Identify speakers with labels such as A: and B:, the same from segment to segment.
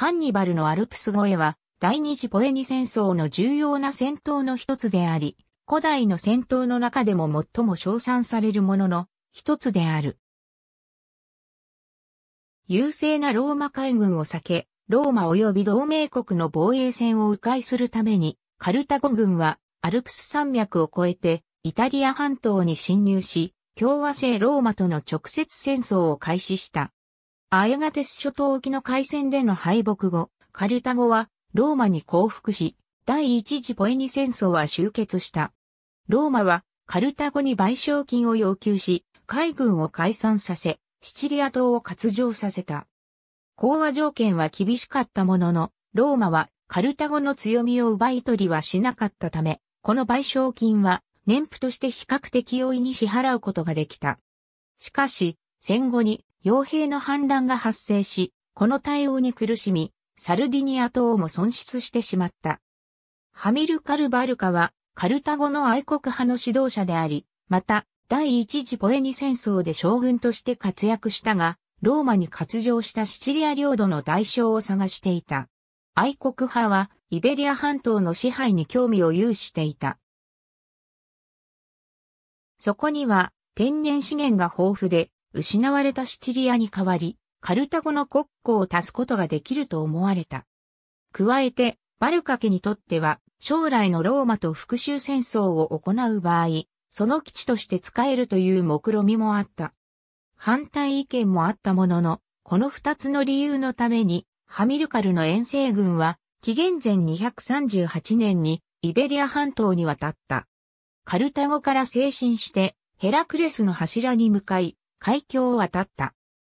A: ハンニバルのアルプス越えは、第二次ポエニ戦争の重要な戦闘の一つであり、古代の戦闘の中でも最も称賛されるものの一つである。優勢なローマ海軍を避け、ローマ及び同盟国の防衛線を迂回するために、カルタゴ軍はアルプス山脈を越えてイタリア半島に侵入し、共和制ローマとの直接戦争を開始した。アヤガテス諸島沖の海戦での敗北後、カルタゴはローマに降伏し、第一次ポエニ戦争は終結した。ローマはカルタゴに賠償金を要求し、海軍を解散させ、シチリア島を割譲させた。講和条件は厳しかったものの、ローマはカルタゴの強みを奪い取りはしなかったため、この賠償金は年譜として比較的容易に支払うことができた。しかし、戦後に傭兵の反乱が発生し、この対応に苦しみ、サルディニア島も損失してしまった。ハミルカル・バルカは、カルタゴの愛国派の指導者であり、また、第一次ポエニ戦争で将軍として活躍したが、ローマに割譲したシチリア領土の代償を探していた。愛国派は、イベリア半島の支配に興味を有していた。そこには、天然資源が豊富で、失われたシチリアに代わり、カルタゴの国庫を足すことができると思われた。加えて、バルカ家にとっては、将来のローマと復讐戦争を行う場合、その基地として使えるという目論みもあった。反対意見もあったものの、この二つの理由のために、ハミルカルの遠征軍は、紀元前238年にイベリア半島に渡った。カルタゴから精神してヘラクレスの柱に向かい、海峡を渡った。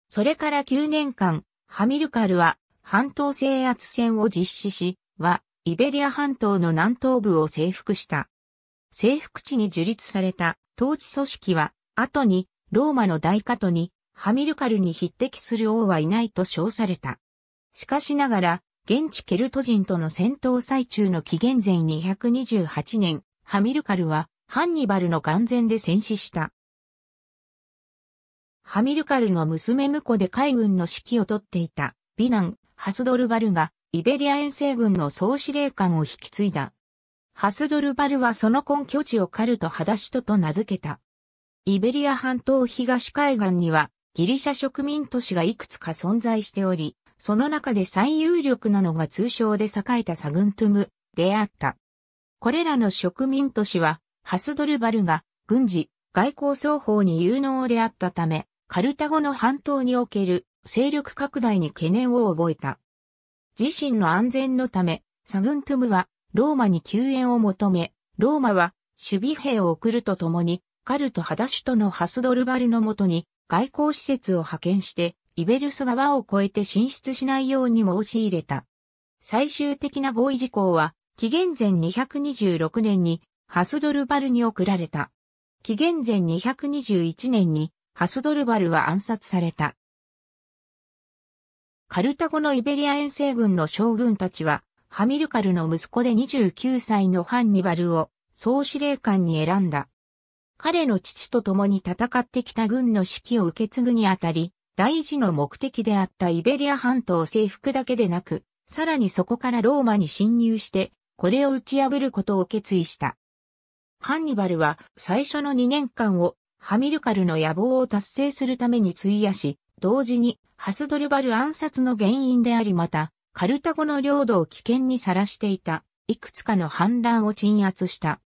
A: それから9年間、ハミルカルは半島制圧戦を実施し、は、イベリア半島の南東部を征服した。征服地に樹立された統治組織は、後にローマの大カトにハミルカルに匹敵する王はいないと称された。しかしながら、現地ケルト人との戦闘最中の紀元前228年、ハミルカルはハンニバルの眼前で戦死した。ハミルカルの娘婿で海軍の指揮を執っていた、美男、ハスドルバルが、イベリア遠征軍の総司令官を引き継いだ。ハスドルバルはその根拠地をカルト・ハダシトと名付けた。イベリア半島東海岸には、ギリシャ植民都市がいくつか存在しており、その中で最有力なのが通称で栄えたサグントゥム、であった。これらの植民都市は、ハスドルバルが軍事、外交双方に有能であったため、カルタゴの半島における勢力拡大に懸念を覚えた。自身の安全のため、サグントゥムはローマに救援を求め、ローマは守備兵を送るとともに、カルト・ハダシュトのハスドルバルのもとに外交施設を派遣して、イベルス川を越えて進出しないように申し入れた。最終的な合意事項は、紀元前226年にハスドルバルに送られた。紀元前221年にハスドルバルは暗殺された。カルタゴのイベリア遠征軍の将軍たちは、ハミルカルの息子で29歳のハンニバルを総司令官に選んだ。彼の父と共に戦ってきた軍の指揮を受け継ぐにあたり、第一の目的であったイベリア半島征服だけでなく、さらにそこからローマに侵入して、これを打ち破ることを決意した。ハンニバルは最初の2年間をハミルカルの野望を達成するために費やし、同時にハスドルバル暗殺の原因でありまた、カルタゴの領土を危険にさらしていた、いくつかの反乱を鎮圧した。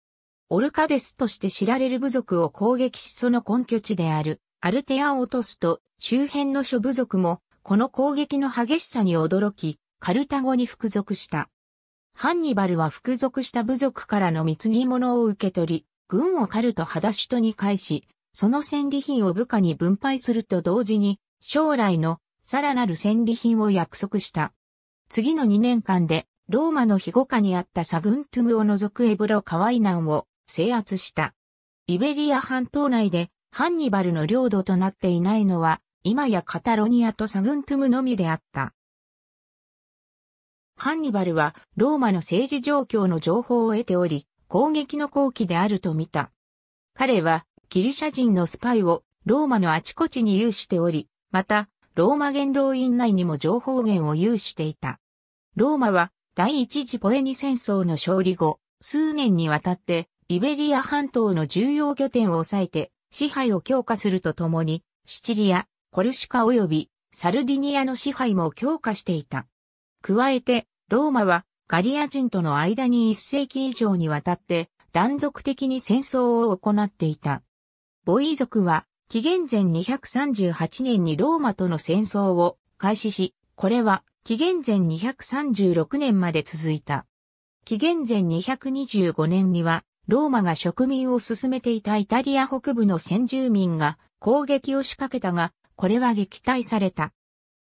A: オルカデスとして知られる部族を攻撃しその根拠地である、アルテアを落とすと、周辺の諸部族も、この攻撃の激しさに驚き、カルタゴに服属した。ハンニバルは服属した部族からの貢ぎ物を受け取り、軍をカルト・ハダシュトに返し、その戦利品を部下に分配すると同時に、将来のさらなる戦利品を約束した。次の2年間で、ローマの庇護下にあったサグントゥムを除くエブロ・カワイナンを制圧した。イベリア半島内でハンニバルの領土となっていないのは、今やカタロニアとサグントゥムのみであった。ハンニバルはローマの政治状況の情報を得ており、攻撃の好機であると見た。彼はギリシャ人のスパイをローマのあちこちに有しており、また、ローマ元老院内にも情報源を有していた。ローマは第一次ポエニ戦争の勝利後、数年にわたってイベリア半島の重要拠点を抑えて支配を強化するとともに、シチリア、コルシカ及びサルディニアの支配も強化していた。加えて、ローマはガリア人との間に1世紀以上にわたって断続的に戦争を行っていた。ボイ族は、紀元前238年にローマとの戦争を開始し、これは紀元前236年まで続いた。紀元前225年には、ローマが植民を進めていたイタリア北部の先住民が攻撃を仕掛けたが、これは撃退された。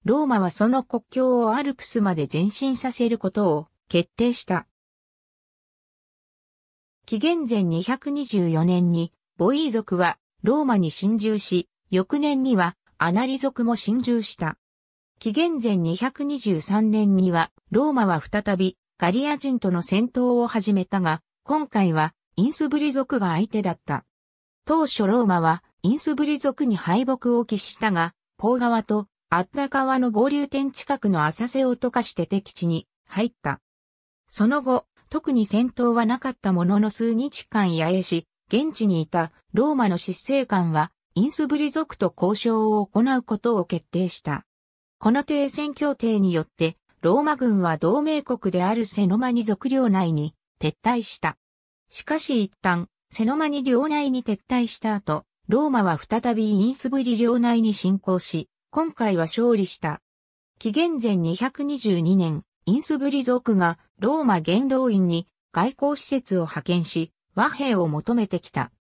A: ローマはその国境をアルプスまで前進させることを決定した。紀元前224年に、ボイ族はローマに侵入し、翌年にはアナリ族も侵入した。紀元前223年には、ローマは再びガリア人との戦闘を始めたが、今回はインスブリ族が相手だった。当初ローマはインスブリ族に敗北を喫したが、ポー川とアッタ川の合流点近くの浅瀬を溶かして敵地に入った。その後、特に戦闘はなかったものの数日間野営し、現地にいたローマの執政官はインスブリ族と交渉を行うことを決定した。この停戦協定によってローマ軍は同盟国であるセノマニ族領内に撤退した。しかし一旦セノマニ領内に撤退した後、ローマは再びインスブリ領内に侵攻し、今回は勝利した。紀元前222年、インスブリ族がローマ元老院に外交施設を派遣し、和平を求めてきた。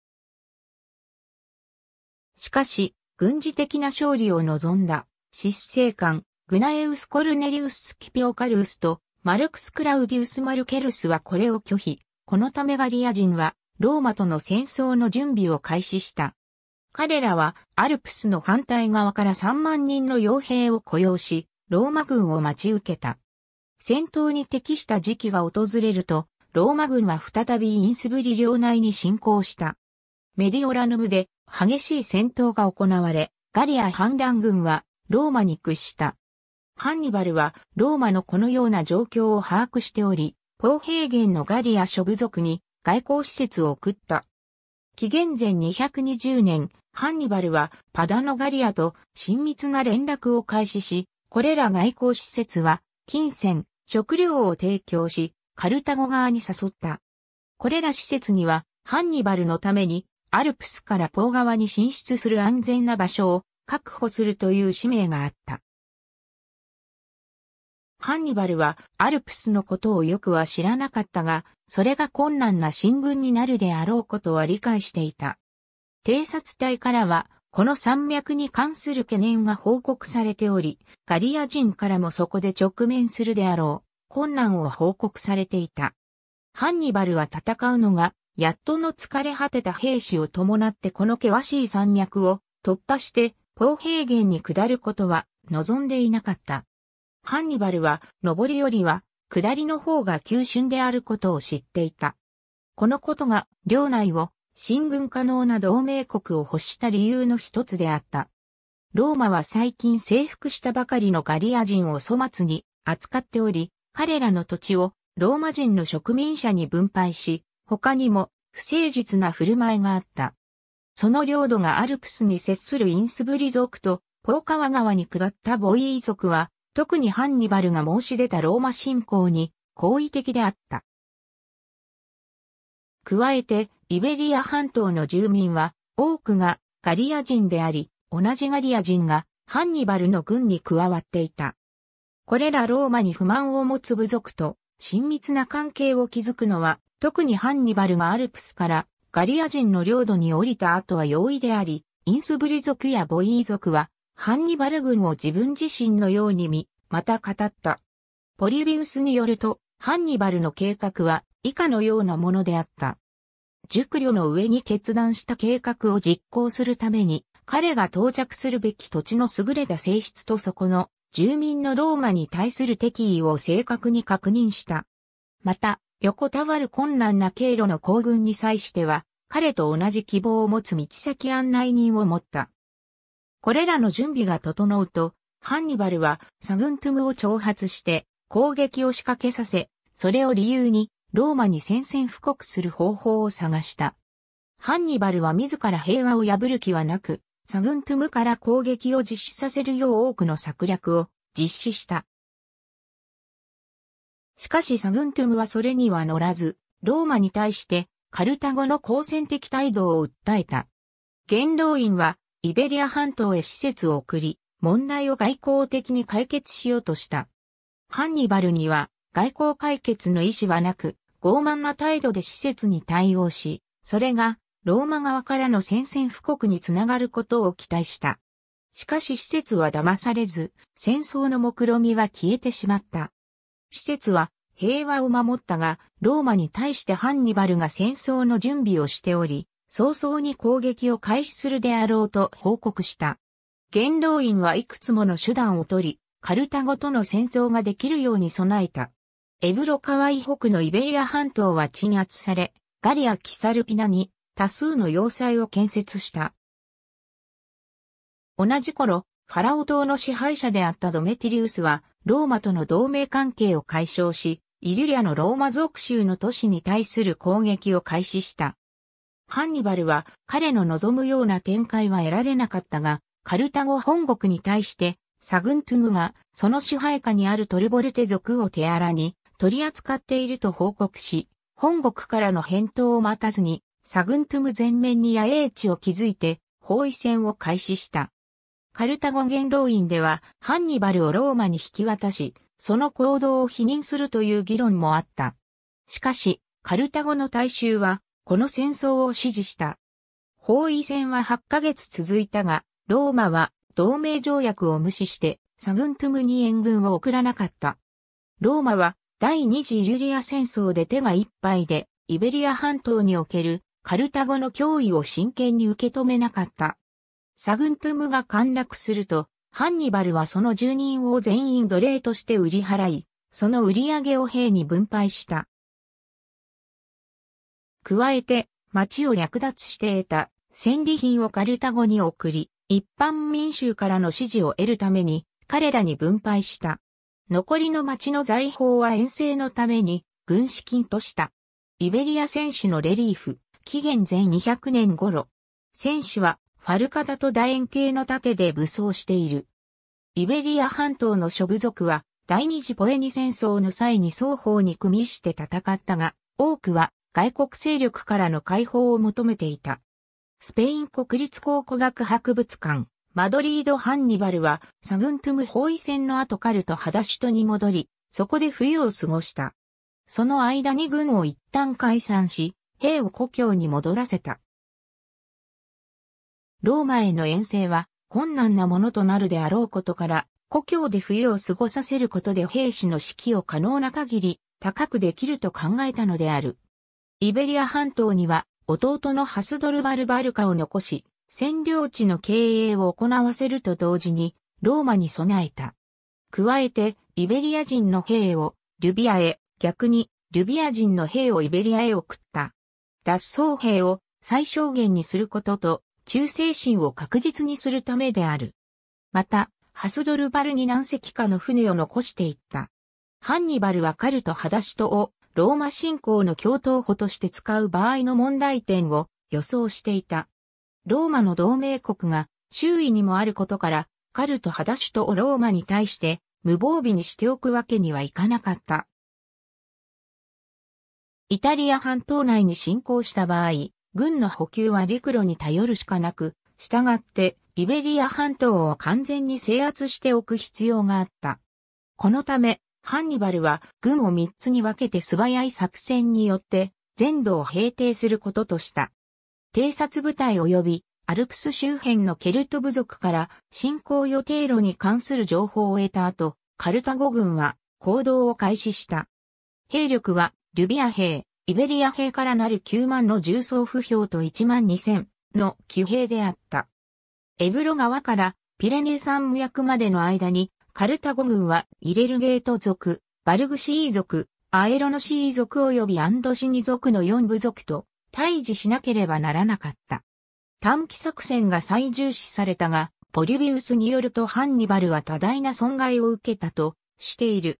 A: しかし、軍事的な勝利を望んだ、執政官、グナエウス・コルネリウス・スキピオカルウスと、マルクス・クラウディウス・マルケルスはこれを拒否。このためガリア人は、ローマとの戦争の準備を開始した。彼らは、アルプスの反対側から3万人の傭兵を雇用し、ローマ軍を待ち受けた。戦闘に適した時期が訪れると、ローマ軍は再びインスブリ領内に侵攻した。メディオラヌムで激しい戦闘が行われ、ガリア反乱軍はローマに屈した。ハンニバルはローマのこのような状況を把握しており、ポー平原のガリア諸部族に外交施設を送った。紀元前220年、ハンニバルはパダノガリアと親密な連絡を開始し、これら外交施設は金銭、食料を提供し、カルタゴ側に誘った。これら施設には、ハンニバルのために、アルプスからポー側に進出する安全な場所を確保するという使命があった。ハンニバルはアルプスのことをよくは知らなかったが、それが困難な進軍になるであろうことは理解していた。偵察隊からは、この山脈に関する懸念が報告されており、ガリア人からもそこで直面するであろう。困難を報告されていた。ハンニバルは戦うのが、やっとの疲れ果てた兵士を伴ってこの険しい山脈を突破して、ポー平原に下ることは望んでいなかった。ハンニバルは、上りよりは、下りの方が急峻であることを知っていた。このことが、領内を、進軍可能な同盟国を欲した理由の一つであった。ローマは最近征服したばかりのガリア人を粗末に扱っており、彼らの土地をローマ人の植民者に分配し、他にも不誠実な振る舞いがあった。その領土がアルプスに接するインスブリ族とポーカワ川に下ったボイー族は、特にハンニバルが申し出たローマ侵攻に好意的であった。加えて、イベリア半島の住民は、多くがガリア人であり、同じガリア人がハンニバルの軍に加わっていた。これらローマに不満を持つ部族と親密な関係を築くのは、特にハンニバルがアルプスからガリア人の領土に降りた後は容易であり、インスブリ族やボイー族は、ハンニバル軍を自分自身のように見、また語った。ポリビウスによると、ハンニバルの計画は以下のようなものであった。熟慮の上に決断した計画を実行するために、彼が到着するべき土地の優れた性質とそこの住民のローマに対する敵意を正確に確認した。また、横たわる困難な経路の行軍に際しては、彼と同じ希望を持つ道先案内人を持った。これらの準備が整うと、ハンニバルはサグントゥムを挑発して攻撃を仕掛けさせ、それを理由にローマに宣戦布告する方法を探した。ハンニバルは自ら平和を破る気はなく、サグントゥムから攻撃を実施させるよう多くの策略を実施した。しかしサグントゥムはそれには乗らず、ローマに対してカルタゴの好戦的態度を訴えた。元老院はイベリア半島へ施設を送り、問題を外交的に解決しようとした。ハンニバルには外交解決の意思はなく、傲慢な態度で施設に対応し、それがローマ側からの宣戦布告につながることを期待した。しかし施設は騙されず、戦争の目論みは消えてしまった。施設は平和を守ったが、ローマに対してハンニバルが戦争の準備をしており、早々に攻撃を開始するであろうと報告した。元老院はいくつもの手段を取り、カルタゴとの戦争ができるように備えた。エブロ川以北のイベリア半島は鎮圧され、ガリア・キサルピナに多数の要塞を建設した。同じ頃、ファラオ島の支配者であったドメティリウスは、ローマとの同盟関係を解消し、イリュリアのローマ属州の都市に対する攻撃を開始した。ハンニバルは彼の望むような展開は得られなかったが、カルタゴ本国に対して、サグントゥムがその支配下にあるトルボルテ族を手荒に取り扱っていると報告し、本国からの返答を待たずにサグントゥム前面に野営地を築いて包囲戦を開始した。カルタゴ元老院ではハンニバルをローマに引き渡し、その行動を否認するという議論もあった。しかし、カルタゴの大衆は、この戦争を支持した。包囲戦は8ヶ月続いたが、ローマは同盟条約を無視して、サグントゥムに援軍を送らなかった。ローマは第二次イュリア戦争で手が一杯で、イベリア半島におけるカルタゴの脅威を真剣に受け止めなかった。サグントゥムが陥落すると、ハンニバルはその住人を全員奴隷として売り払い、その売り上げを兵に分配した。加えて、町を略奪して得た戦利品をカルタゴに送り、一般民衆からの支持を得るために、彼らに分配した。残りの町の財宝は遠征のために、軍資金とした。イベリア戦士のレリーフ、紀元前200年頃、戦士はファルカダと楕円形の盾で武装している。イベリア半島の諸部族は第二次ポエニ戦争の際に双方に組みして戦ったが、多くは外国勢力からの解放を求めていた。スペイン国立考古学博物館、マドリード・ハンニバルはサグントゥム包囲戦の後カルト・ハダシュトに戻り、そこで冬を過ごした。その間に軍を一旦解散し、兵を故郷に戻らせた。ローマへの遠征は困難なものとなるであろうことから、故郷で冬を過ごさせることで兵士の士気を可能な限り高くできると考えたのである。イベリア半島には弟のハスドルバルバルカを残し、占領地の経営を行わせると同時にローマに備えた。加えて、イベリア人の兵をルビアへ、逆にルビア人の兵をイベリアへ送った。脱走兵を最小限にすることと、忠誠心を確実にするためである。また、ハスドルバルに何隻かの船を残していった。ハンニバルはカルト・ハダシトをローマ信仰の共闘歩として使う場合の問題点を予想していた。ローマの同盟国が周囲にもあることから、カルト・ハダシトをローマに対して無防備にしておくわけにはいかなかった。イタリア半島内に侵攻した場合、軍の補給は陸路に頼るしかなく、従って、イベリア半島を完全に制圧しておく必要があった。このため、ハンニバルは軍を3つに分けて素早い作戦によって全土を平定することとした。偵察部隊及びアルプス周辺のケルト部族から進行予定路に関する情報を得た後、カルタゴ軍は行動を開始した。兵力はルビア兵、イベリア兵からなる9万の重装不評と1万2 0 0 0の騎兵であった。エブロ川からピレネー山脈までの間に、カルタゴ軍はイレルゲート族、バルグシー族、アエロノシー族及びアンドシニ族の4部族と対峙しなければならなかった。短期作戦が最重視されたが、ポリビウスによるとハンニバルは多大な損害を受けたとしている。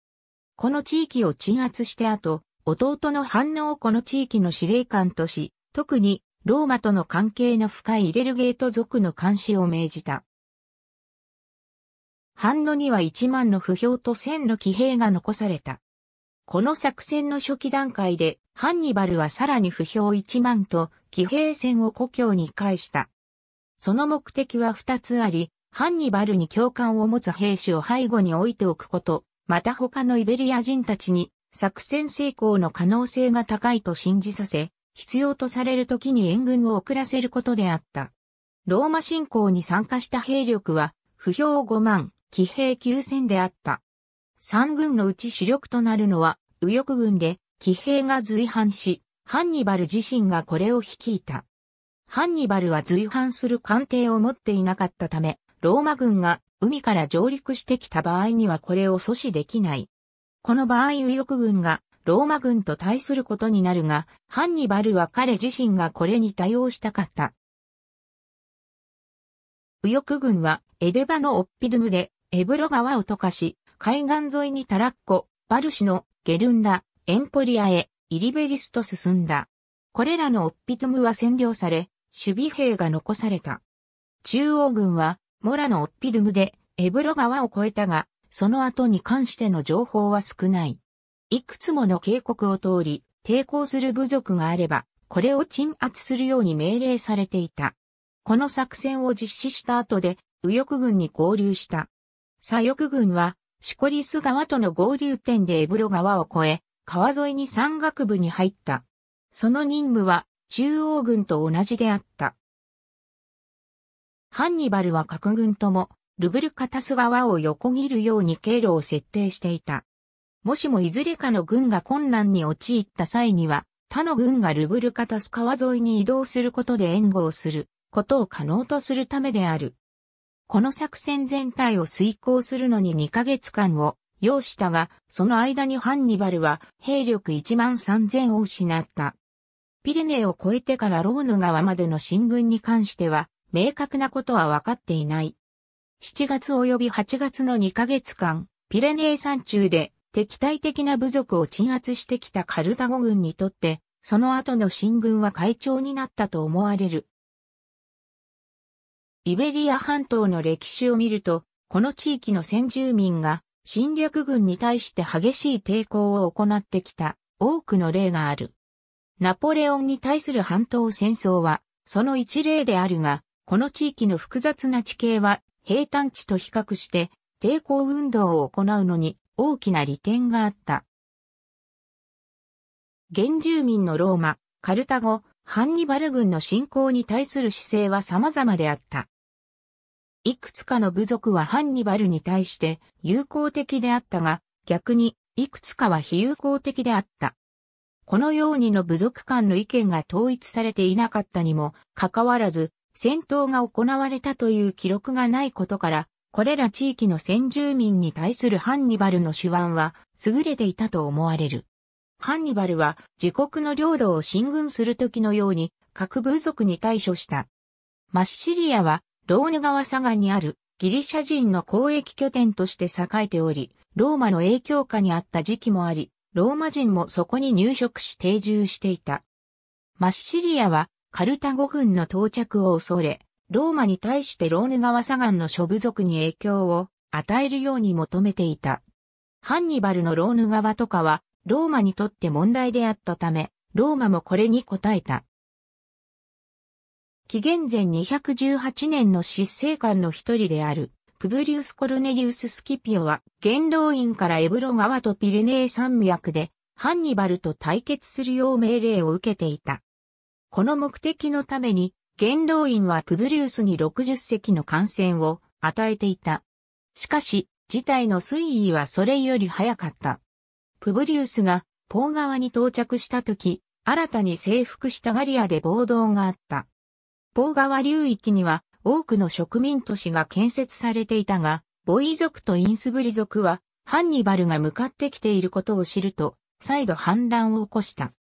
A: この地域を鎮圧して後、弟の反応をこの地域の司令官とし、特にローマとの関係の深いイレルゲート族の監視を命じた。反応には1万の不評と1000の騎兵が残された。この作戦の初期段階で、ハンニバルはさらに不評1万と騎兵戦を故郷に返した。その目的は2つあり、ハンニバルに共感を持つ兵士を背後に置いておくこと、また他のイベリア人たちに作戦成功の可能性が高いと信じさせ、必要とされる時に援軍を遅らせることであった。ローマ侵攻に参加した兵力は、不評5万、騎兵9000であった。三軍のうち主力となるのは、右翼軍で、騎兵が随伴し、ハンニバル自身がこれを率いた。ハンニバルは随伴する艦艇を持っていなかったため、ローマ軍が海から上陸してきた場合にはこれを阻止できない。この場合右翼軍がローマ軍と対することになるが、ハンニバルは彼自身がこれに対応したかった。右翼軍はエデバのオッピドゥムでエブロ川を溶かし、海岸沿いにタラッコ、バルシのゲルンダ、エンポリアへイリベリスと進んだ。これらのオッピドゥムは占領され、守備兵が残された。中央軍はモラのオッピドゥムでエブロ川を越えたが、その後に関しての情報は少ない。いくつもの警告を通り、抵抗する部族があれば、これを鎮圧するように命令されていた。この作戦を実施した後で、右翼軍に合流した。左翼軍は、シコリス川との合流点でエブロ川を越え、川沿いに山岳部に入った。その任務は、中央軍と同じであった。ハンニバルは各軍とも、ルブルカタス川を横切るように経路を設定していた。もしもいずれかの軍が困難に陥った際には、他の軍がルブルカタス川沿いに移動することで援護をすることを可能とするためである。この作戦全体を遂行するのに2ヶ月間を要したが、その間にハンニバルは兵力1万3000を失った。ピレネーを越えてからローヌ川までの進軍に関しては、明確なことは分かっていない。7月及び8月の2ヶ月間、ピレネー山中で敵対的な部族を鎮圧してきたカルタゴ軍にとって、その後の進軍は会長になったと思われる。イベリア半島の歴史を見ると、この地域の先住民が侵略軍に対して激しい抵抗を行ってきた多くの例がある。ナポレオンに対する半島戦争はその一例であるが、この地域の複雑な地形は平坦地と比較して抵抗運動を行うのに大きな利点があった。原住民のローマ、カルタゴ、ハンニバル軍の侵攻に対する姿勢は様々であった。いくつかの部族はハンニバルに対して友好的であったが、逆にいくつかは非友好的であった。このようにの部族間の意見が統一されていなかったにもかかわらず、戦闘が行われたという記録がないことから、これら地域の先住民に対するハンニバルの手腕は優れていたと思われる。ハンニバルは自国の領土を進軍する時のように各部族に対処した。マッシリアはローヌ川左岸にあるギリシャ人の交易拠点として栄えており、ローマの影響下にあった時期もあり、ローマ人もそこに入植し定住していた。マッシリアはカルタゴ軍の到着を恐れ、ローマに対してローヌ川左岸の諸部族に影響を与えるように求めていた。ハンニバルのローヌ川とかは、ローマにとって問題であったため、ローマもこれに応えた。紀元前218年の執政官の一人である、プブリウス・コルネリウス・スキピオは、元老院からエブロ川とピレネー山脈で、ハンニバルと対決するよう命令を受けていた。この目的のために、元老院はプブリウスに60隻の艦船を与えていた。しかし、事態の推移はそれより早かった。プブリウスが、ポー側に到着した時、新たに征服したガリアで暴動があった。ポー川流域には多くの植民都市が建設されていたが、ボイ族とインスブリ族はハンニバルが向かってきていることを知ると、再度反乱を起こした。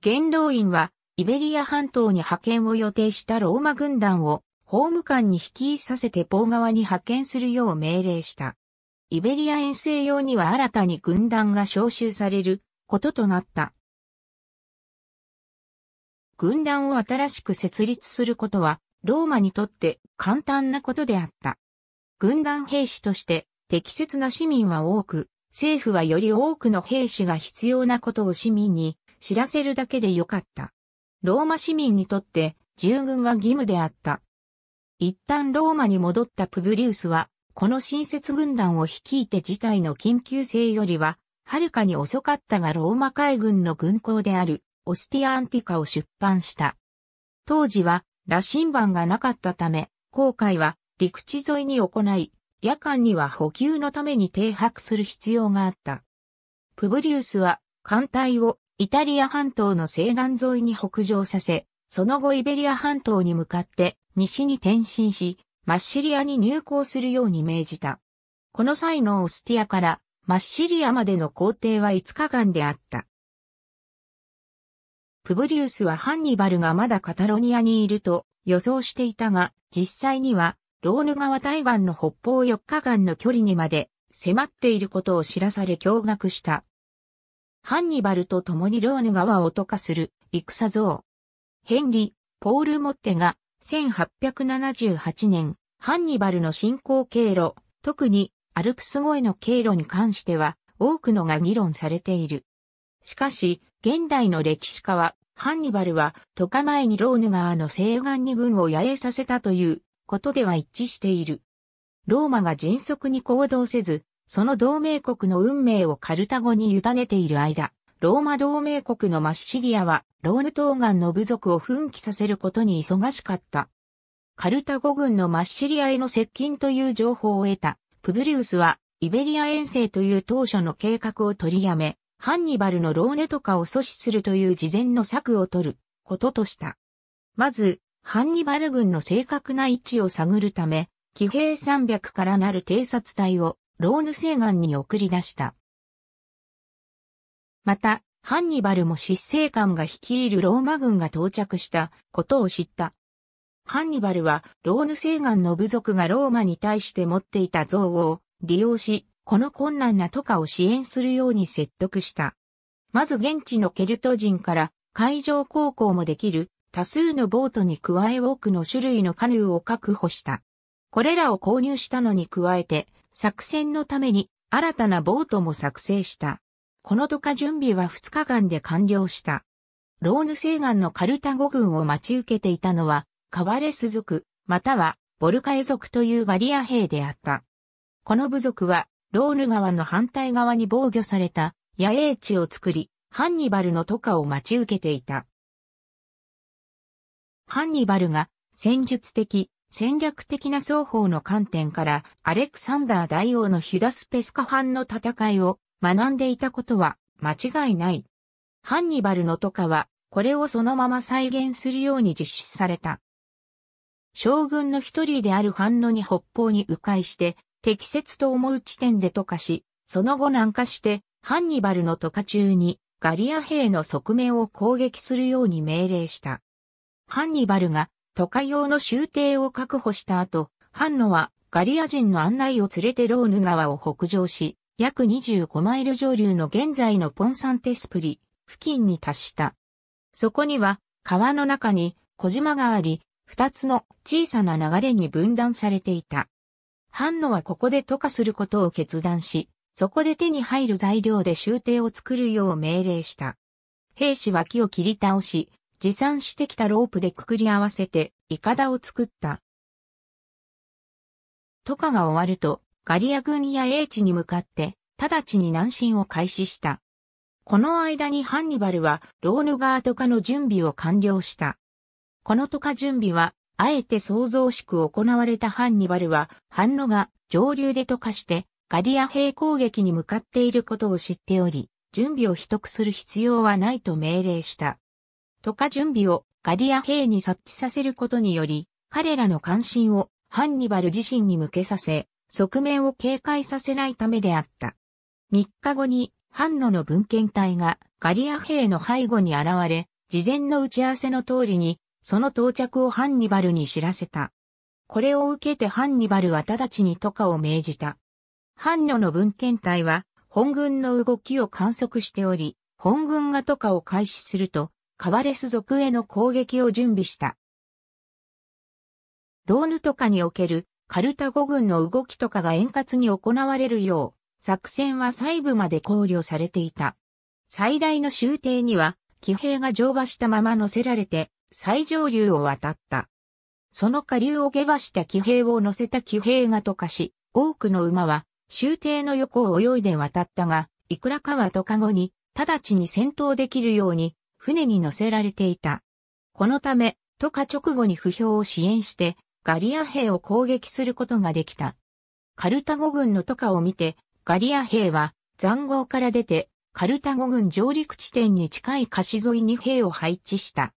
A: 元老院はイベリア半島に派遣を予定したローマ軍団を法務官に引きさせてポー側に派遣するよう命令した。イベリア遠征用には新たに軍団が招集されることとなった。軍団を新しく設立することは、ローマにとって簡単なことであった。軍団兵士として適切な市民は多く、政府はより多くの兵士が必要なことを市民に知らせるだけでよかった。ローマ市民にとって従軍は義務であった。一旦ローマに戻ったプブリウスは、この新設軍団を率いて事態の緊急性よりは、はるかに遅かったがローマ海軍の軍港であるオスティア・アンティカを出版した。当時は羅針盤がなかったため、航海は陸地沿いに行い、夜間には補給のために停泊する必要があった。プブリウスは艦隊をイタリア半島の西岸沿いに北上させ、その後イベリア半島に向かって西に転身し、マッシリアに入港するように命じた。この際のオスティアからマッシリアまでの行程は5日間であった。プブリウスはハンニバルがまだカタロニアにいると予想していたが、実際にはローヌ川対岸の北方4日間の距離にまで迫っていることを知らされ驚愕した。ハンニバルと共にローヌ川を渡化する戦像。ヘンリ、ー・ポール・モッテが1878年、ハンニバルの進行経路、特にアルプス越えの経路に関しては多くのが議論されている。しかし、現代の歴史家は、ハンニバルは、渡カ前にローヌ川の西岸に軍を野営させたということでは一致している。ローマが迅速に行動せず、その同盟国の運命をカルタゴに委ねている間、ローマ同盟国のマッシリアは、ローヌ島岸の部族を奮起させることに忙しかった。カルタゴ軍のマッシリアへの接近という情報を得た、プブリウスは、イベリア遠征という当初の計画を取りやめ、ハンニバルのローネとかを阻止するという事前の策を取ることとした。まず、ハンニバル軍の正確な位置を探るため、騎兵300からなる偵察隊をローヌ西岸に送り出した。また、ハンニバルも執政官が率いるローマ軍が到着したことを知った。ハンニバルはローヌ西岸の部族がローマに対して持っていた憎悪を利用し、この困難な渡河を支援するように説得した。まず現地のケルト人から海上航行もできる多数のボートに加え多くの種類のカヌーを確保した。これらを購入したのに加えて作戦のために新たなボートも作成した。この土下準備は2日間で完了した。ローヌ西岸のカルタゴ軍を待ち受けていたのは、カワレス族、またはボルカエ族というガリア兵であった。この部族は、ローヌ川の反対側に防御された野営地を作り、ハンニバルの渡河を待ち受けていた。ハンニバルが戦術的、戦略的な双方の観点からアレクサンダー大王のヒュダスペスカ藩の戦いを学んでいたことは間違いない。ハンニバルのとかはこれをそのまま再現するように実施された。将軍の一人である反野に北方に迂回して、適切と思う地点で渡下し、その後南下して、ハンニバルの渡下中に、ガリア兵の側面を攻撃するように命令した。ハンニバルが都会用の終艇を確保した後、ハンノはガリア人の案内を連れてローヌ川を北上し、約25マイル上流の現在のポンサンテスプリ付近に達した。そこには川の中に小島があり、二つの小さな流れに分断されていた。ハンノはここで渡化することを決断し、そこで手に入る材料で終艇を作るよう命令した。兵士は木を切り倒し、持参してきたロープでくくり合わせて、いかだを作った。渡河が終わると、ガリア軍や英知に向かって、直ちに南進を開始した。この間にハンニバルは、ローヌガート化の準備を完了した。この渡河準備は、あえて創造しく行われたハンニバルは、ハンノが上流で渡河して、ガリア兵攻撃に向かっていることを知っており、準備を秘匿する必要はないと命令した。渡か、準備をガリア兵に察知させることにより、彼らの関心をハンニバル自身に向けさせ、側面を警戒させないためであった。3日後に、ハンノの文献隊がガリア兵の背後に現れ、事前の打ち合わせの通りに、その到着をハンニバルに知らせた。これを受けてハンニバルは直ちに渡かを命じた。ハンノの文献隊は、本軍の動きを観測しており、本軍が渡かを開始すると、カワレス族への攻撃を準備した。ローヌとかにおけるカルタゴ軍の動きとかが円滑に行われるよう、作戦は細部まで考慮されていた。最大の終艇には、騎兵が乗馬したまま乗せられて、最上流を渡った。その下流を下馬した騎兵を乗せた騎兵が溶かし、多くの馬は、終艇の横を泳いで渡ったが、いくらかは溶か後に、直ちに戦闘できるように、船に乗せられていた。このため、渡河直後に不評を支援して、ガリア兵を攻撃することができた。カルタゴ軍の渡河を見て、ガリア兵は、残壕から出て、カルタゴ軍上陸地点に近い貸し沿いに兵を配置した。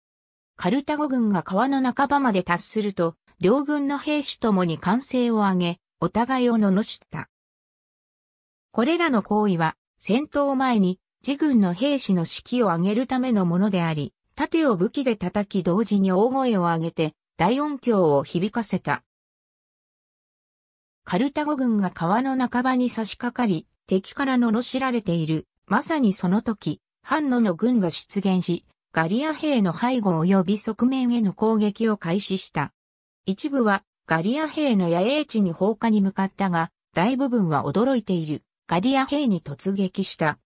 A: カルタゴ軍が川の半ばまで達すると、両軍の兵士ともに歓声を上げ、お互いを罵った。これらの行為は、戦闘前に自軍の兵士の士気を上げるためのものであり、盾を武器で叩き同時に大声を上げて大音響を響かせた。カルタゴ軍が川の半ばに差し掛かり、敵から罵られている。まさにその時、反野の軍が出現し、ガリア兵の背後及び側面への攻撃を開始した。一部はガリア兵の野営地に放火に向かったが、大部分は驚いているガリア兵に突撃した。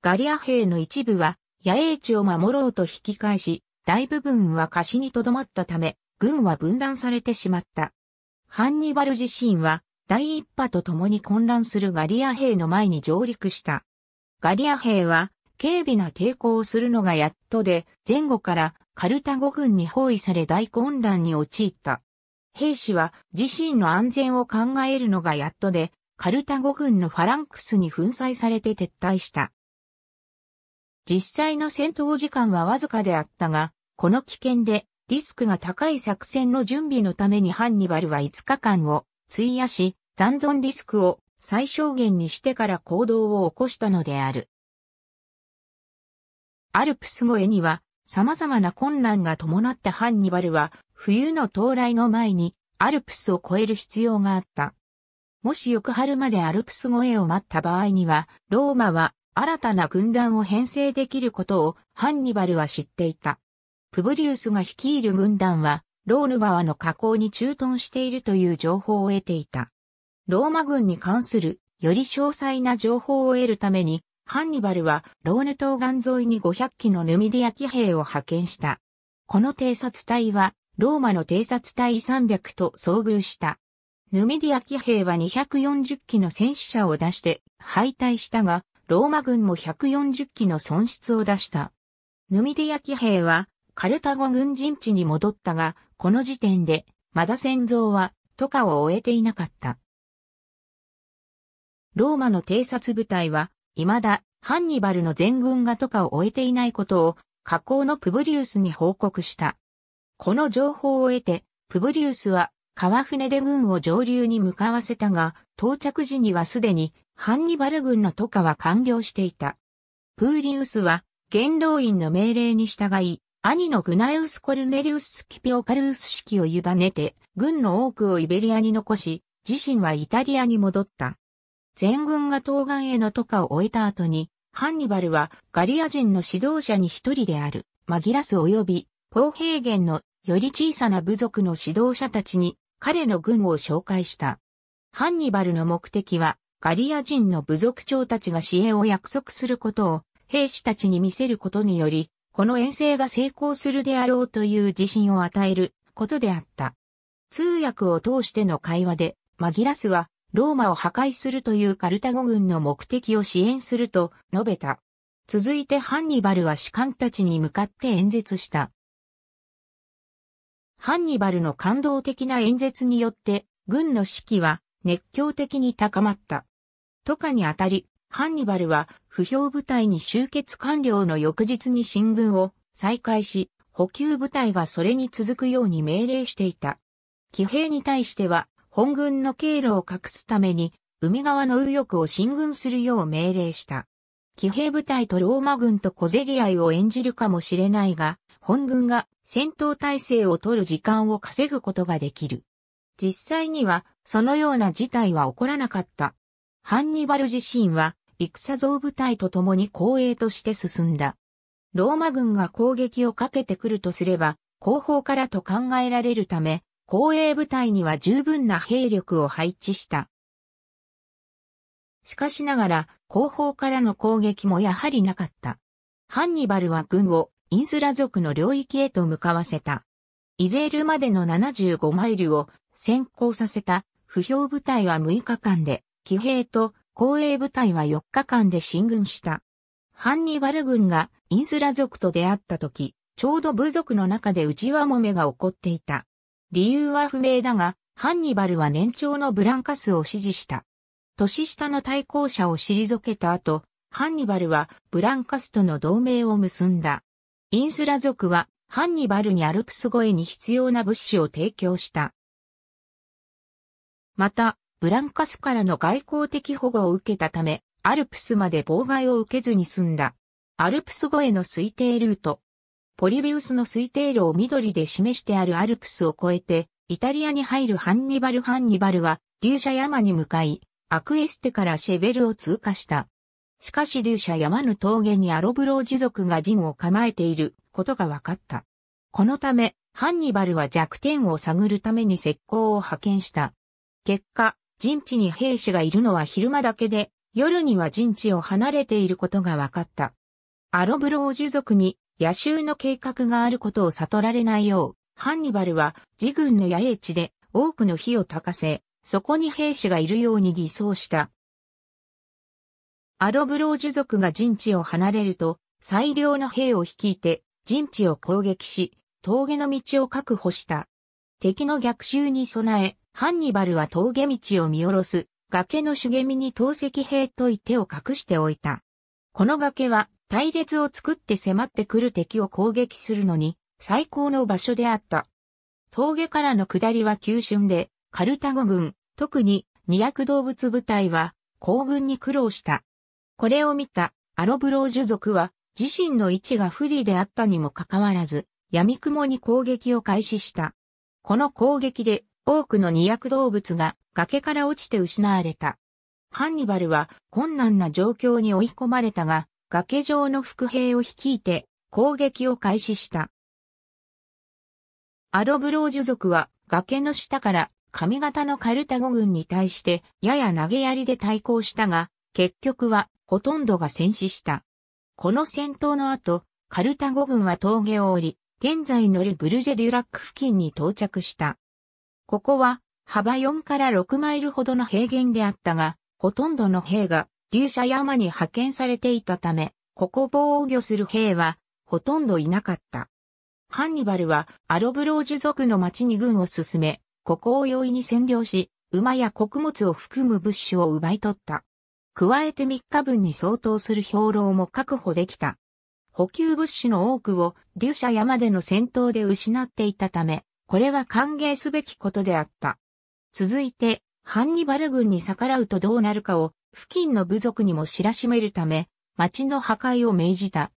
A: ガリア兵の一部は野営地を守ろうと引き返し、大部分は貸しに留まったため、軍は分断されてしまった。ハンニバル自身は第一波と共に混乱するガリア兵の前に上陸した。ガリア兵は軽微な抵抗をするのがやっとで、前後からカルタゴ軍に包囲され大混乱に陥った。兵士は自身の安全を考えるのがやっとで、カルタゴ軍のファランクスに粉砕されて撤退した。実際の戦闘時間はわずかであったが、この危険でリスクが高い作戦の準備のためにハンニバルは5日間を費やし、残存リスクを最小限にしてから行動を起こしたのである。アルプス越えには様々な困難が伴ったハンニバルは冬の到来の前にアルプスを越える必要があった。もし翌春までアルプス越えを待った場合には、ローマは新たな軍団を編成できることをハンニバルは知っていた。プブリウスが率いる軍団は、ローヌ川の河口に駐屯しているという情報を得ていた。ローマ軍に関するより詳細な情報を得るために、ハンニバルはローヌ島岸沿いに500機のヌミディア騎兵を派遣した。この偵察隊は、ローマの偵察隊300と遭遇した。ヌミディア騎兵は240機の戦死者を出して敗退したが、ローマ軍も140機の損失を出した。ヌミディア騎兵は、カルタゴ軍陣地に戻ったが、この時点で、まだ戦争は、渡河を終えていなかった。ローマの偵察部隊は、未だ、ハンニバルの全軍が渡河を終えていないことを、河口のプブリウスに報告した。この情報を得て、プブリウスは、川船で軍を上流に向かわせたが、到着時にはすでにハンニバル軍の渡河は完了していた。プーリウスは、元老院の命令に従い、兄のグナウス・コルネリウス・スキピオ・カルウス式を委ねて、軍の多くをイベリアに残し、自身はイタリアに戻った。全軍が東岸への渡河を終えた後に、ハンニバルはガリア人の指導者に一人である、マギラス及び、ポーヘーゲンのより小さな部族の指導者たちに彼の軍を紹介した。ハンニバルの目的はガリア人の部族長たちが支援を約束することを兵士たちに見せることにより、この遠征が成功するであろうという自信を与えることであった。通訳を通しての会話で、マギラスはローマを破壊するというカルタゴ軍の目的を支援すると述べた。続いてハンニバルは士官たちに向かって演説した。ハンニバルの感動的な演説によって、軍の士気は熱狂的に高まった。とかにあたり、ハンニバルは不評部隊に集結完了の翌日に進軍を再開し、補給部隊がそれに続くように命令していた。騎兵に対しては、本軍の経路を隠すために、海側の右翼を進軍するよう命令した。騎兵部隊とローマ軍と小競り合いを演じるかもしれないが、本軍が戦闘態勢を取る時間を稼ぐことができる。実際には、そのような事態は起こらなかった。ハンニバル自身は、戦像部隊と共に後衛として進んだ。ローマ軍が攻撃をかけてくるとすれば、後方からと考えられるため、後衛部隊には十分な兵力を配置した。しかしながら、後方からの攻撃もやはりなかった。ハンニバルは軍をインスラ族の領域へと向かわせた。イゼールまでの75マイルを先行させた不評部隊は6日間で騎兵と後衛部隊は4日間で進軍した。ハンニバル軍がインスラ族と出会った時、ちょうど部族の中で内輪もめが起こっていた。理由は不明だが、ハンニバルは年長のブランカスを支持した。年下の対抗者を退けた後、ハンニバルはブランカスとの同盟を結んだ。インスラ族はハンニバルにアルプス越えに必要な物資を提供した。また、ブランカスからの外交的保護を受けたため、アルプスまで妨害を受けずに済んだ。アルプス越えの推定ルート。ポリビウスの推定路を緑で示してあるアルプスを越えて、イタリアに入るハンニバル・ハンニバルは、リューシャ山に向かい、アクエステからシェベルを通過した。しかしリューシャ山の峠にアロブロー持族が陣を構えていることが分かった。このため、ハンニバルは弱点を探るために石膏を派遣した。結果、陣地に兵士がいるのは昼間だけで、夜には陣地を離れていることが分かった。アロブロージュ族に野襲の計画があることを悟られないよう、ハンニバルは自軍の野営地で多くの火を焚かせ、そこに兵士がいるように偽装した。アロブロージュ族が陣地を離れると、最良の兵を率いて陣地を攻撃し、峠の道を確保した。敵の逆襲に備え、ハンニバルは峠道を見下ろす、崖の茂みに投石兵とい手を隠しておいた。この崖は、隊列を作って迫ってくる敵を攻撃するのに、最高の場所であった。峠からの下りは急峻で、カルタゴ軍、特に二役動物部隊は、行軍に苦労した。これを見た、アロブロージュ族は、自身の位置が不利であったにもかかわらず、闇雲に攻撃を開始した。この攻撃で、多くの二役動物が崖から落ちて失われた。ハンニバルは困難な状況に追い込まれたが、崖上の伏兵を率いて攻撃を開始した。アロブロージュ族は崖の下から上方のカルタゴ軍に対してやや投げやりで対抗したが、結局はほとんどが戦死した。この戦闘の後、カルタゴ軍は峠を降り、現在のル・ブルジェデュラック付近に到着した。ここは幅4から6マイルほどの平原であったが、ほとんどの兵が流舎山に派遣されていたため、ここ防御する兵はほとんどいなかった。ハンニバルはアロブロージュ族の町に軍を進め、ここを容易に占領し、馬や穀物を含む物資を奪い取った。加えて3日分に相当する兵糧も確保できた。補給物資の多くをデュシャ山での戦闘で失っていたため、これは歓迎すべきことであった。続いて、ハンニバル軍に逆らうとどうなるかを、付近の部族にも知らしめるため、町の破壊を命じた。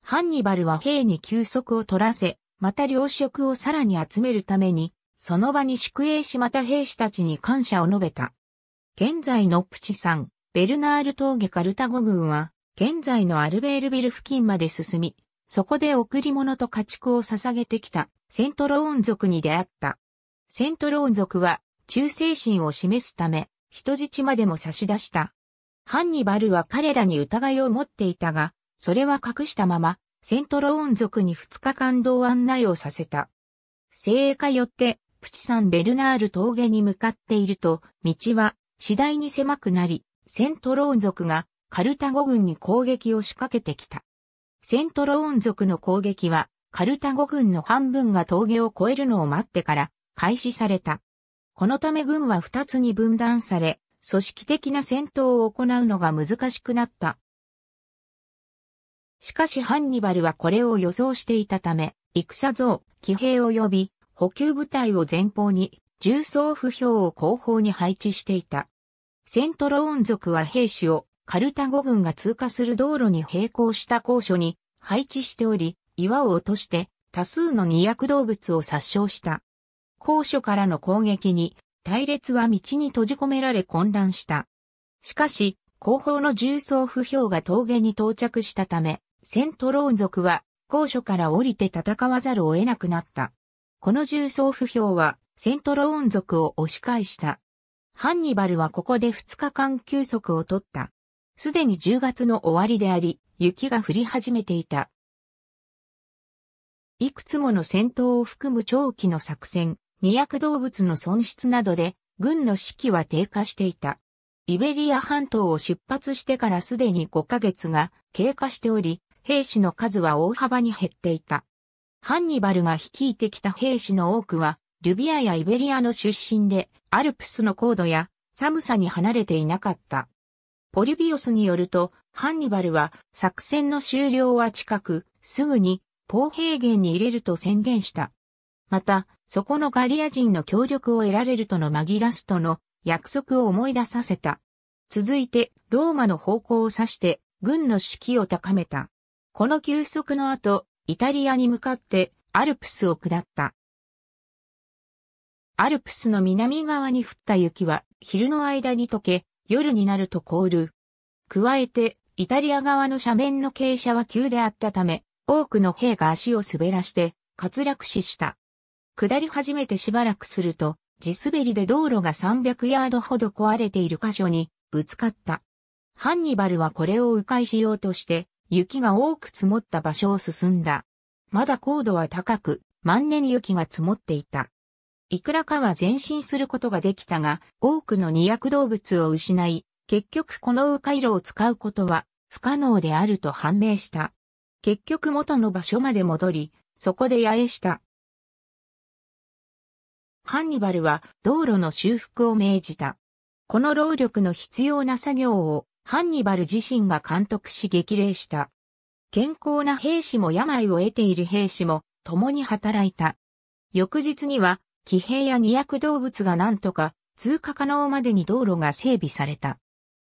A: ハンニバルは兵に休息を取らせ、また糧食をさらに集めるために、その場に宿営しまた兵士たちに感謝を述べた。現在のプチさん、ベルナール峠カルタゴ軍は、現在のアルベールビル付近まで進み、そこで贈り物と家畜を捧げてきたセントローン族に出会った。セントローン族は忠誠心を示すため人質までも差し出した。ハンニバルは彼らに疑いを持っていたが、それは隠したままセントローン族に2日間同案内をさせた。精鋭化よってプチサンベルナール峠に向かっていると道は次第に狭くなり、セントローン族がカルタゴ軍に攻撃を仕掛けてきた。セントローン族の攻撃は、カルタゴ軍の半分が峠を越えるのを待ってから開始された。このため軍は二つに分断され、組織的な戦闘を行うのが難しくなった。しかしハンニバルはこれを予想していたため、戦像、騎兵を呼び、補給部隊を前方に、重装不評を後方に配置していた。セントローン族は兵士をカルタゴ軍が通過する道路に並行した高所に配置しており、岩を落として多数の二役動物を殺傷した。高所からの攻撃に、隊列は道に閉じ込められ混乱した。しかし、後方の重装不評が峠に到着したため、セントローン族は高所から降りて戦わざるを得なくなった。この重装不評は、セントローン族を押し返した。ハンニバルはここで2日間休息を取った。すでに10月の終わりであり、雪が降り始めていた。いくつもの戦闘を含む長期の作戦、二0動物の損失などで、軍の士気は低下していた。イベリア半島を出発してからすでに5ヶ月が経過しており、兵士の数は大幅に減っていた。ハンニバルが率いてきた兵士の多くは、ルビアやイベリアの出身で、アルプスの高度や寒さに離れていなかった。オリビオスによると、ハンニバルは作戦の終了は近く、すぐにポー平原に入れると宣言した。また、そこのガリア人の協力を得られるとの紛らすとの約束を思い出させた。続いて、ローマの方向を指して、軍の士気を高めた。この休息の後、イタリアに向かってアルプスを下った。アルプスの南側に降った雪は昼の間に溶け、夜になると凍る。加えて、イタリア側の斜面の傾斜は急であったため、多くの兵が足を滑らして、滑落死した。下り始めてしばらくすると、地滑りで道路が300ヤードほど壊れている箇所にぶつかった。ハンニバルはこれを迂回しようとして、雪が多く積もった場所を進んだ。まだ高度は高く、万年雪が積もっていた。いくらかは前進することができたが、多くの二役動物を失い、結局この迂回路を使うことは不可能であると判明した。結局元の場所まで戻り、そこで野営した。ハンニバルは道路の修復を命じた。この労力の必要な作業をハンニバル自身が監督し激励した。健康な兵士も病を得ている兵士も共に働いた。翌日には騎兵や二役動物が何とか通過可能までに道路が整備された。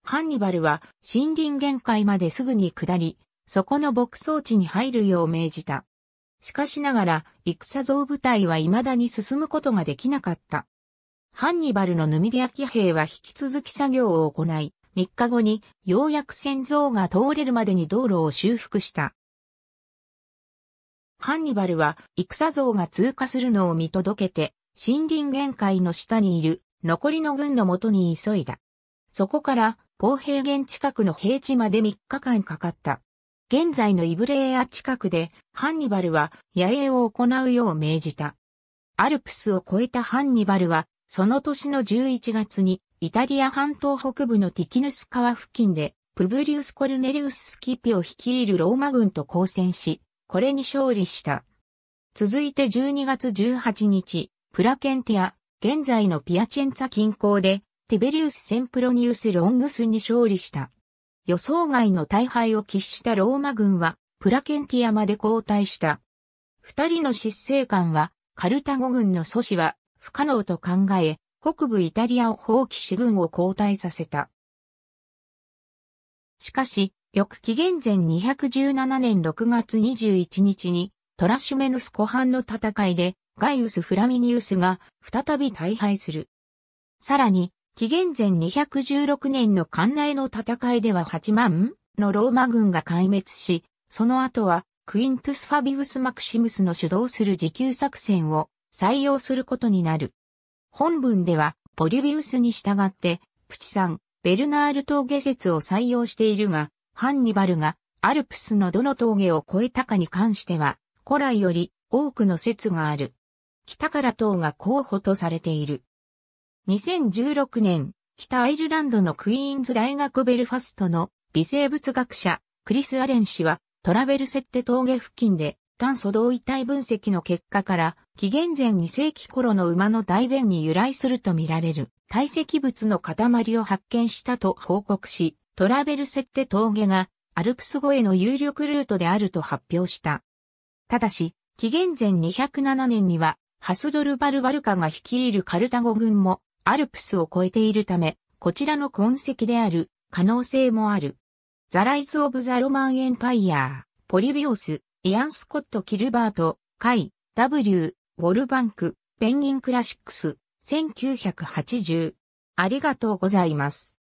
A: ハンニバルは森林限界まですぐに下り、そこの牧草地に入るよう命じた。しかしながら、戦像部隊は未だに進むことができなかった。ハンニバルのヌミディア騎兵は引き続き作業を行い、3日後にようやく戦像が通れるまでに道路を修復した。ハンニバルは戦像が通過するのを見届けて、森林限界の下にいる残りの軍のもとに急いだ。そこからポー平原近くの平地まで3日間かかった。現在のイブレーア近くでハンニバルは野営を行うよう命じた。アルプスを越えたハンニバルはその年の11月にイタリア半島北部のティキヌス川付近でプブリウス・コルネリウス・スキピを率いるローマ軍と交戦し、これに勝利した。続いて12月18日、プラケンティア、現在のピアチェンツァ近郊で、ティベリウス・センプロニウス・ロングスに勝利した。予想外の大敗を喫したローマ軍は、プラケンティアまで交代した。二人の執政官は、カルタゴ軍の阻止は不可能と考え、北部イタリアを放棄し軍を後退させた。しかし、翌紀元前217年6月21日に、トラシュメヌス湖畔の戦いで、ガイウス・フラミニウスが再び大敗する。さらに、紀元前216年の関内の戦いでは8万のローマ軍が壊滅し、その後はクイントゥス・ファビウス・マクシムスの主導する時給作戦を採用することになる。本文ではポリビウスに従ってプチさん、ベルナール峠説を採用しているが、ハンニバルがアルプスのどの峠を越えたかに関しては古来より多くの説がある。北から党が候補とされている。2016年、北アイルランドのクイーンズ大学ベルファストの微生物学者、クリス・アレン氏は、トラベルセッテ峠付近で炭素同位体分析の結果から、紀元前2世紀頃の馬の大便に由来するとみられる堆積物の塊を発見したと報告し、トラベルセッテ峠がアルプス越えの有力ルートであると発表した。ただし、紀元前207年には、ハスドルバルバルカが率いるカルタゴ軍も、アルプスを越えているため、こちらの痕跡である、可能性もある。ザ・ライズ・オブ・ザ・ロマン・エンパイアー、ポリビオス、イアン・スコット・キルバート、カイ、W、ウォルバンク、ペンギン・クラシックス、1980。ありがとうございます。